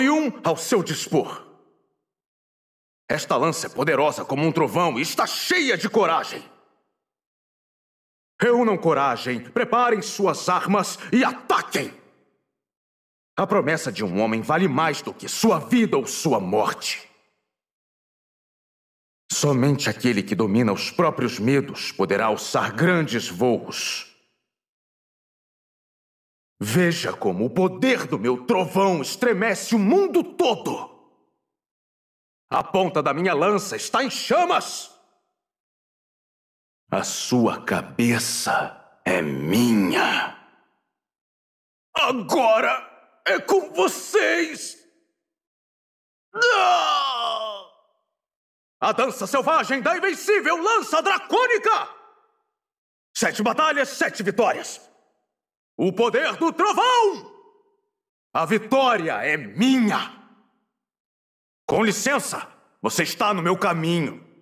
Yun ao seu dispor. Esta lança é poderosa como um trovão e está cheia de coragem. Reúnam coragem, preparem suas armas e ataquem! A promessa de um homem vale mais do que sua vida ou sua morte. Somente aquele que domina os próprios medos poderá alçar grandes voos. Veja como o poder do meu trovão estremece o mundo todo! A ponta da minha lança está em chamas! A sua cabeça é minha! Agora é com vocês! Ah! A dança selvagem da invencível lança dracônica! Sete batalhas, sete vitórias! O poder do trovão! A vitória é minha! Com licença, você está no meu caminho.